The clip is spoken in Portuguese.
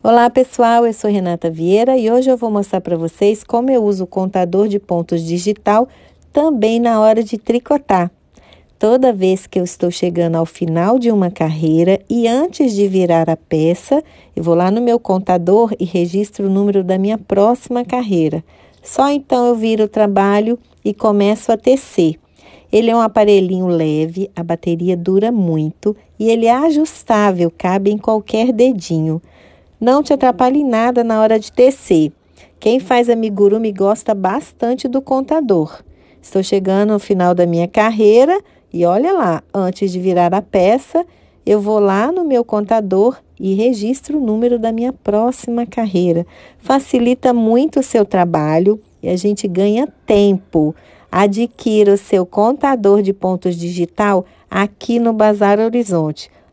Olá pessoal, eu sou Renata Vieira e hoje eu vou mostrar para vocês como eu uso o contador de pontos digital também na hora de tricotar. Toda vez que eu estou chegando ao final de uma carreira e antes de virar a peça, eu vou lá no meu contador e registro o número da minha próxima carreira. Só então eu viro o trabalho e começo a tecer. Ele é um aparelhinho leve, a bateria dura muito e ele é ajustável, cabe em qualquer dedinho. Não te atrapalhe em nada na hora de tecer. Quem faz amigurumi gosta bastante do contador. Estou chegando ao final da minha carreira e olha lá, antes de virar a peça, eu vou lá no meu contador e registro o número da minha próxima carreira. Facilita muito o seu trabalho e a gente ganha tempo. Adquira o seu contador de pontos digital aqui no Bazar Horizonte.